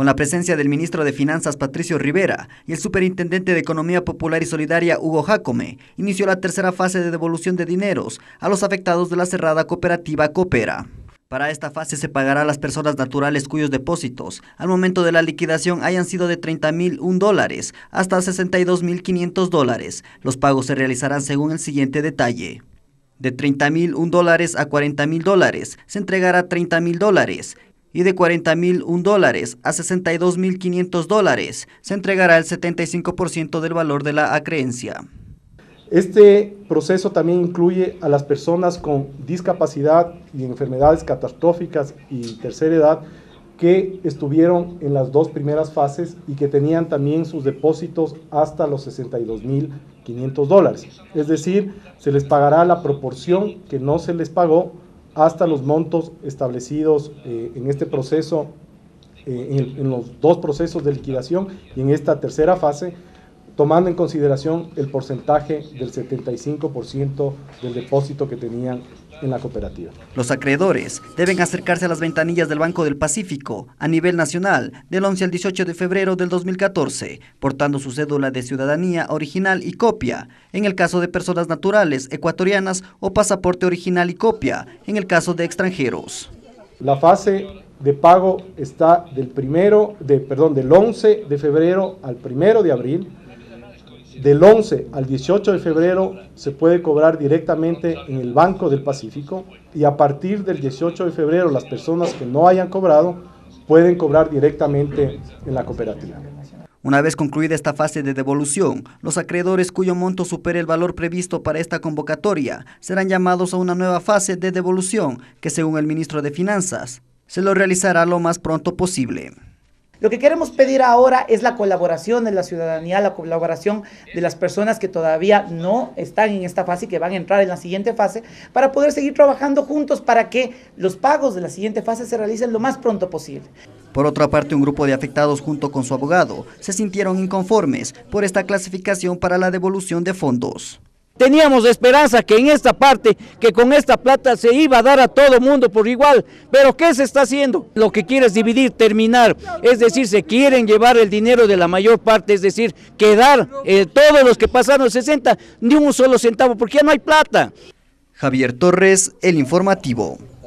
con la presencia del ministro de Finanzas Patricio Rivera y el superintendente de Economía Popular y Solidaria Hugo Jacome, inició la tercera fase de devolución de dineros a los afectados de la cerrada cooperativa Coopera. Para esta fase se pagará a las personas naturales cuyos depósitos al momento de la liquidación hayan sido de 30.001 dólares hasta 62.500 dólares. Los pagos se realizarán según el siguiente detalle. De 30.001 dólares a 40.000 dólares se entregará 30.000 dólares y de 40.001 dólares a 62.500 dólares. Se entregará el 75% del valor de la acreencia. Este proceso también incluye a las personas con discapacidad y enfermedades catastróficas y tercera edad que estuvieron en las dos primeras fases y que tenían también sus depósitos hasta los 62.500 dólares. Es decir, se les pagará la proporción que no se les pagó hasta los montos establecidos eh, en este proceso, eh, en los dos procesos de liquidación y en esta tercera fase, tomando en consideración el porcentaje del 75% del depósito que tenían en la cooperativa. Los acreedores deben acercarse a las ventanillas del Banco del Pacífico a nivel nacional del 11 al 18 de febrero del 2014, portando su cédula de ciudadanía original y copia, en el caso de personas naturales, ecuatorianas o pasaporte original y copia, en el caso de extranjeros. La fase de pago está del primero de perdón, del 11 de febrero al 1 de abril del 11 al 18 de febrero se puede cobrar directamente en el Banco del Pacífico y a partir del 18 de febrero las personas que no hayan cobrado pueden cobrar directamente en la cooperativa. Una vez concluida esta fase de devolución, los acreedores cuyo monto supere el valor previsto para esta convocatoria serán llamados a una nueva fase de devolución que, según el ministro de Finanzas, se lo realizará lo más pronto posible. Lo que queremos pedir ahora es la colaboración de la ciudadanía, la colaboración de las personas que todavía no están en esta fase y que van a entrar en la siguiente fase para poder seguir trabajando juntos para que los pagos de la siguiente fase se realicen lo más pronto posible. Por otra parte, un grupo de afectados junto con su abogado se sintieron inconformes por esta clasificación para la devolución de fondos. Teníamos esperanza que en esta parte, que con esta plata se iba a dar a todo mundo por igual, pero ¿qué se está haciendo? Lo que quiere es dividir, terminar, es decir, se quieren llevar el dinero de la mayor parte, es decir, quedar eh, todos los que pasaron 60 ni un solo centavo, porque ya no hay plata. Javier Torres, El Informativo.